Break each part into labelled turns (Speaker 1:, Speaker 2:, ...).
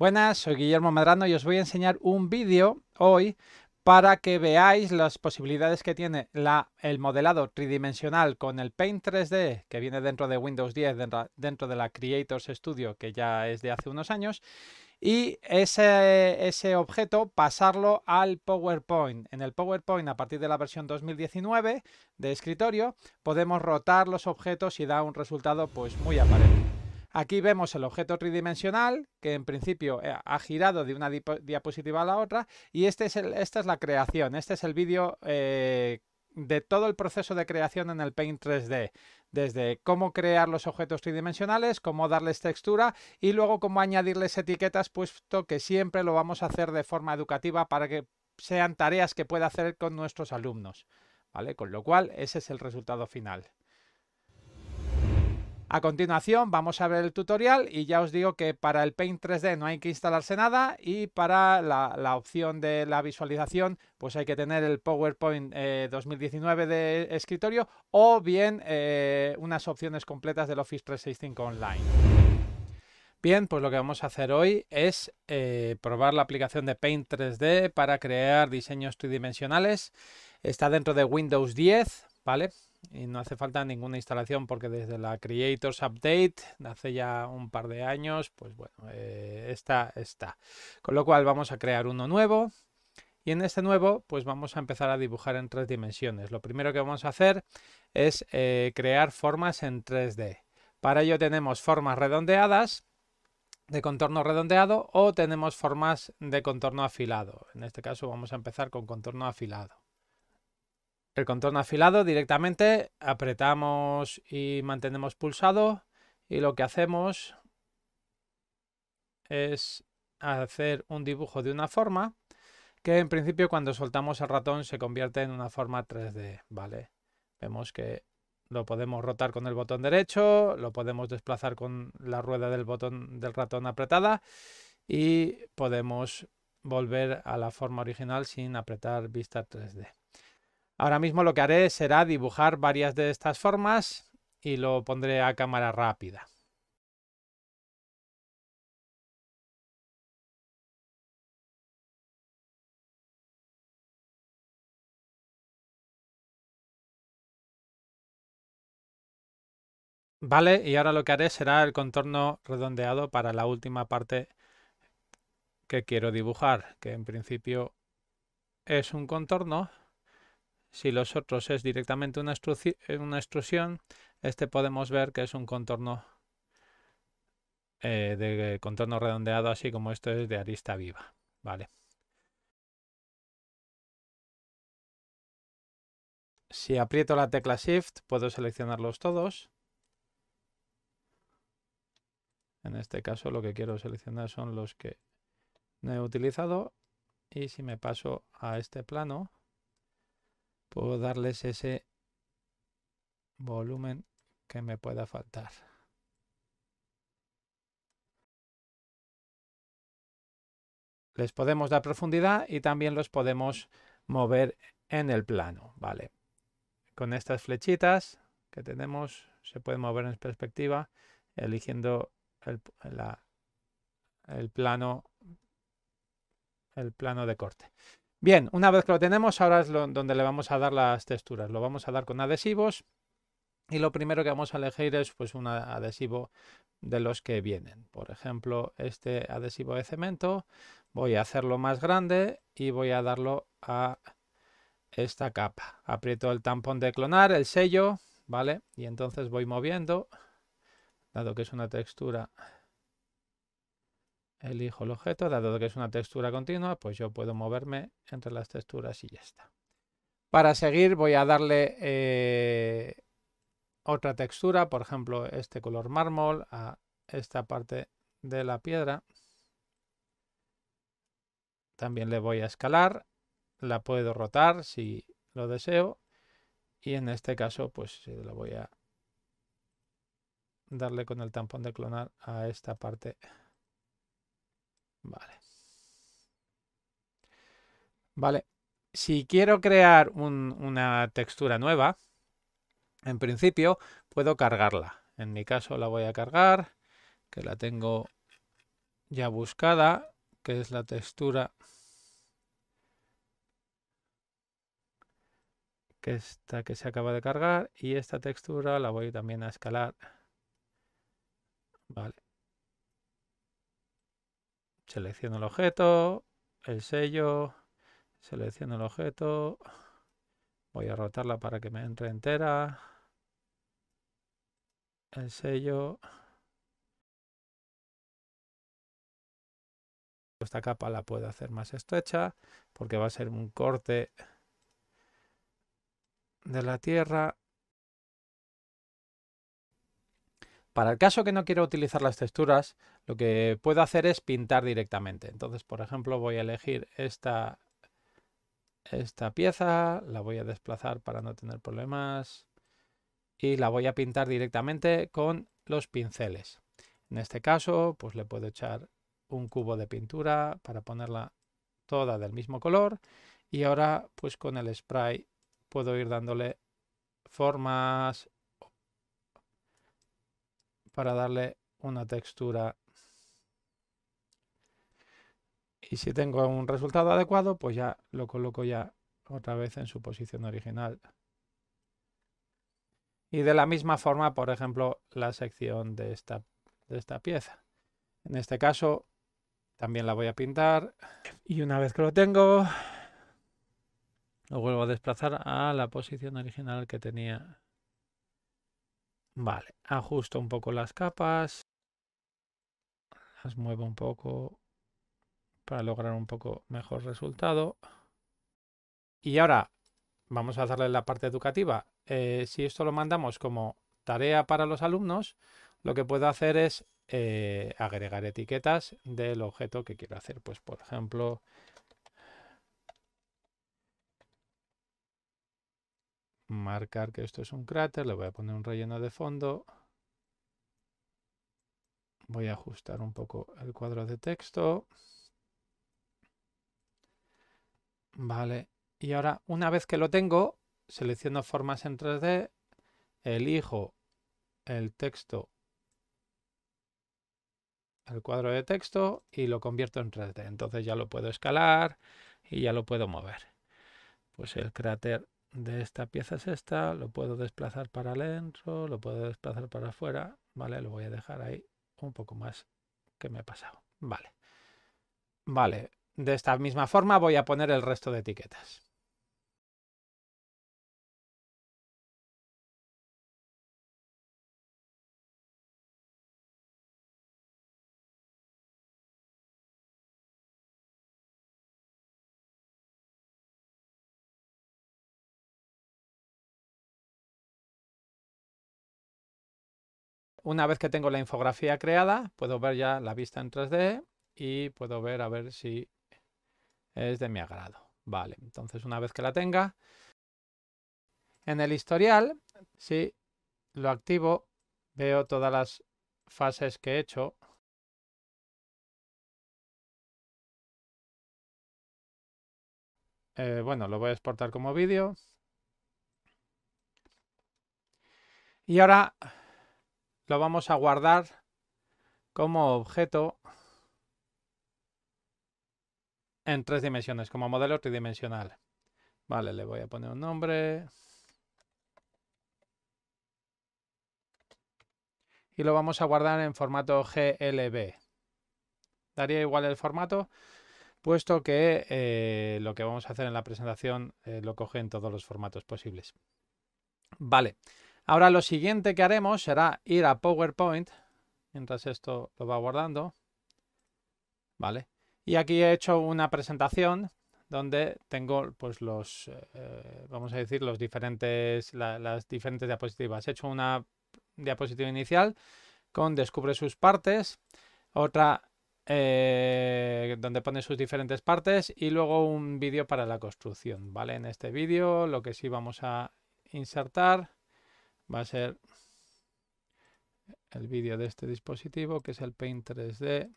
Speaker 1: Buenas, soy Guillermo Medrano y os voy a enseñar un vídeo hoy para que veáis las posibilidades que tiene el modelado tridimensional con el Paint 3D que viene dentro de Windows 10, dentro de la Creators Studio que ya es de hace unos años y ese, ese objeto pasarlo al PowerPoint. En el PowerPoint a partir de la versión 2019 de escritorio podemos rotar los objetos y da un resultado pues muy aparente. Aquí vemos el objeto tridimensional, que en principio eh, ha girado de una diapositiva a la otra, y este es esta es la creación, este es el vídeo eh, de todo el proceso de creación en el Paint 3D, desde cómo crear los objetos tridimensionales, cómo darles textura y luego cómo añadirles etiquetas, puesto que siempre lo vamos a hacer de forma educativa para que sean tareas que pueda hacer con nuestros alumnos. ¿Vale? Con lo cual, ese es el resultado final. A continuación vamos a ver el tutorial y ya os digo que para el Paint 3D no hay que instalarse nada y para la, opción de la visualización pues hay que tener el PowerPoint 2019 eh, de escritorio o bien eh, unas opciones completas del Office 365 Online. Bien, pues lo que vamos a hacer hoy es eh, probar la aplicación de Paint 3D para crear diseños tridimensionales. Está dentro de Windows 10, ¿vale? y no hace falta ninguna instalación porque desde la Creators Update de hace ya un par de años, pues bueno, está, eh, esta está. Con lo cual vamos a crear uno nuevo y en este nuevo pues vamos a empezar a dibujar en tres dimensiones. Lo primero que vamos a hacer es eh, crear formas en 3D. Para ello tenemos formas redondeadas de contorno redondeado o tenemos formas de contorno afilado. En este caso vamos a empezar con contorno afilado. El contorno afilado directamente apretamos y mantenemos pulsado y lo que hacemos es hacer un dibujo de una forma que en principio cuando soltamos el ratón se convierte en una forma 3D, ¿vale? Vemos que lo podemos rotar con el botón derecho, lo podemos desplazar con la rueda del botón del ratón apretada y podemos volver a la forma original sin apretar vista 3D. Ahora mismo lo que haré será dibujar varias de estas formas y lo pondré a cámara rápida. Vale, y ahora lo que haré será el contorno redondeado para la última parte que quiero dibujar, que en principio es un contorno. Si los otros es directamente eh, una, extrusión, este podemos ver que es un eh, eh, contorno redondeado, así como esto es de arista viva. Vale. Si aprieto la tecla Shift, puedo seleccionarlos todos. En este caso lo que quiero seleccionar son los que no he utilizado. Y si me paso a este plano, puedo darles ese volumen que me pueda faltar. Les podemos dar profundidad y también los podemos mover en el plano, ¿vale? Con estas flechitas que tenemos se puede mover en perspectiva eligiendo el plano el plano de corte. Bien, una vez que lo tenemos, ahora es donde le vamos a dar las texturas. Lo vamos a dar con adhesivos y lo primero que vamos a elegir es pues, un adhesivo de los que vienen. Por ejemplo, este adhesivo de cemento voy a hacerlo más grande y voy a darlo a esta capa. Aprieto el tampón de clonar, el sello, ¿vale? Y entonces voy moviendo, dado que es una textura elijo el objeto, dado que es una textura continua, pues yo puedo moverme entre las texturas y ya está. Para seguir voy a darle eh, otra textura, por ejemplo este color mármol a esta parte de la piedra. También le voy a escalar, la puedo rotar si lo deseo y en este caso pues la voy a darle con el tampón de clonar a esta parte Vale. Si quiero crear una textura nueva, en principio puedo cargarla. En mi caso la voy a cargar, que la tengo ya buscada, que es la textura que que se acaba de cargar y esta textura la voy también a escalar. Vale selecciono el objeto, el sello, selecciono el objeto, voy a rotarla para que me entre entera, el sello, esta capa la puedo hacer más estrecha porque va a ser un corte de la tierra Para el caso que no quiero utilizar las texturas, lo que puedo hacer es pintar directamente. Entonces, por ejemplo, voy a elegir esta, esta pieza, la voy a desplazar para no tener problemas y la voy a pintar directamente con los pinceles. En este caso, pues le puedo echar un cubo de pintura para ponerla toda del mismo color y ahora pues con el spray puedo ir dándole formas para darle una textura. Y si tengo un resultado adecuado, pues ya lo coloco ya otra vez en su posición original. Y de la misma forma, por ejemplo, la sección de esta, de esta pieza. En este caso, también la voy a pintar. Y una vez que lo tengo, lo vuelvo a desplazar a la posición original que tenía Vale, ajusto un poco las capas. Las muevo un poco para lograr un poco mejor resultado. Y ahora vamos a hacerle la parte educativa. Eh, si esto lo mandamos como tarea para los alumnos, lo que puedo hacer es eh, agregar etiquetas del objeto que quiero hacer. Pues por ejemplo, marcar que esto es un cráter, le voy a poner un relleno de fondo. Voy a ajustar un poco el cuadro de texto. Vale, y ahora una vez que lo tengo, selecciono formas en 3D, elijo el texto, el cuadro de texto y lo convierto en 3D. Entonces ya lo puedo escalar y ya lo puedo mover. Pues el cráter de esta pieza es esta, lo puedo desplazar para adentro, lo puedo desplazar para afuera, ¿vale? Lo voy a dejar ahí un poco más que me ha pasado, ¿vale? Vale, de esta misma forma voy a poner el resto de etiquetas. Una vez que tengo la infografía creada, puedo ver ya la vista en 3D y puedo ver a ver si es de mi agrado. Vale, entonces una vez que la tenga, en el historial, si lo activo, veo todas las fases que he hecho. Eh, bueno, lo voy a exportar como vídeo. Y ahora lo vamos a guardar como objeto en tres dimensiones, como modelo tridimensional. Vale, le voy a poner un nombre. Y lo vamos a guardar en formato GLB. Daría igual el formato, puesto que eh, lo que vamos a hacer en la presentación eh, lo coge en todos los formatos posibles. Vale. Ahora lo siguiente que haremos será ir a PowerPoint, mientras esto lo va guardando. Vale. Y aquí he hecho una presentación donde tengo pues los, eh, vamos a decir, los diferentes, las diferentes diapositivas. He hecho una diapositiva inicial con descubre sus partes, otra eh, donde pone sus diferentes partes y luego un vídeo para la construcción, ¿vale? En este vídeo lo que sí vamos a insertar va a ser el vídeo de este dispositivo, que es el Paint 3D,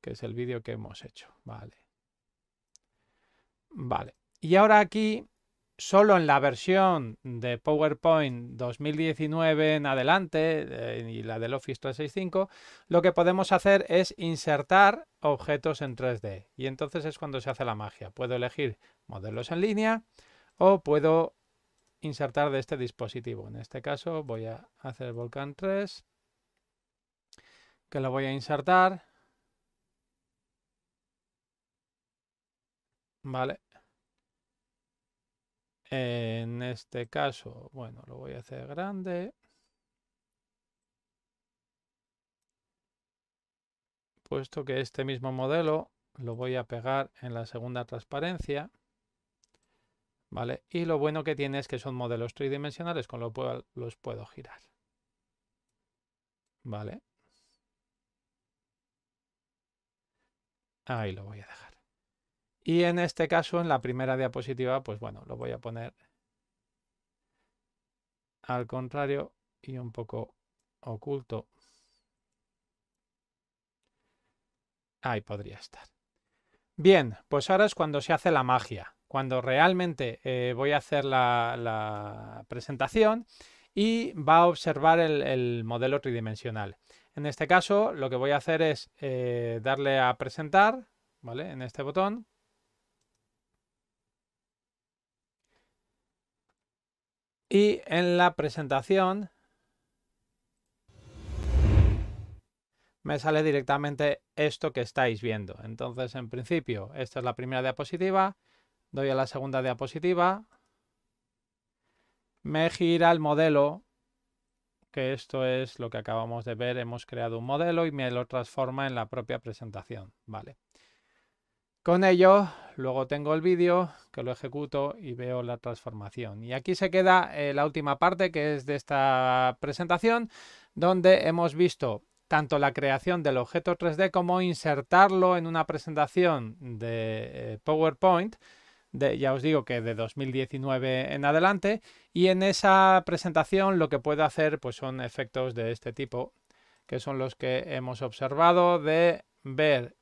Speaker 1: que es el vídeo que hemos hecho. Vale. Vale. Y ahora aquí, solo en la versión de PowerPoint 2019 en adelante eh, y la del Office 365, lo que podemos hacer es insertar objetos en 3D. Y entonces es cuando se hace la magia. Puedo elegir modelos en línea o puedo insertar de este dispositivo. En este caso voy a hacer Volcan 3, que lo voy a insertar. Vale. En este caso, bueno, lo voy a hacer grande. Puesto que este mismo modelo lo voy a pegar en la segunda transparencia. ¿vale? Y lo bueno que tiene es que son modelos tridimensionales, con lo cual los puedo girar. ¿Vale? Ahí lo voy a dejar. Y en este caso, en la primera diapositiva, pues bueno, lo voy a poner al contrario y un poco oculto. Ahí podría estar. Bien, pues ahora es cuando se hace la magia cuando realmente eh, voy a hacer la, presentación y va a observar el, modelo tridimensional. En este caso lo que voy a hacer es eh, darle a presentar, En este botón. Y en la presentación me sale directamente esto que estáis viendo. Entonces, en principio, esta es la primera diapositiva Doy a la segunda diapositiva. Me gira el modelo, que esto es lo que acabamos de ver. Hemos creado un modelo y me lo transforma en la propia presentación. Vale. Con ello, luego tengo el vídeo, que lo ejecuto y veo la transformación. Y aquí se queda eh, la última parte, que es de esta presentación, donde hemos visto tanto la creación del objeto 3D como insertarlo en una presentación de eh, PowerPoint ya os digo que de 2019 en adelante, y en esa presentación lo que puede hacer pues son efectos de este tipo, que son los que hemos observado de ver,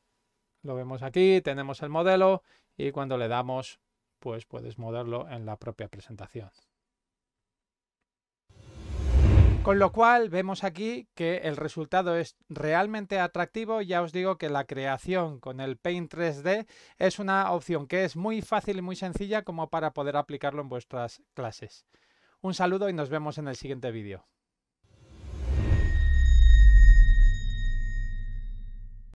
Speaker 1: lo vemos aquí, tenemos el modelo y cuando le damos pues puedes moverlo en la propia presentación. Con lo cual vemos aquí que el resultado es realmente atractivo. Ya os digo que la creación con el Paint 3D es una opción que es muy fácil y muy sencilla como para poder aplicarlo en vuestras clases. Un saludo y nos vemos en el siguiente vídeo.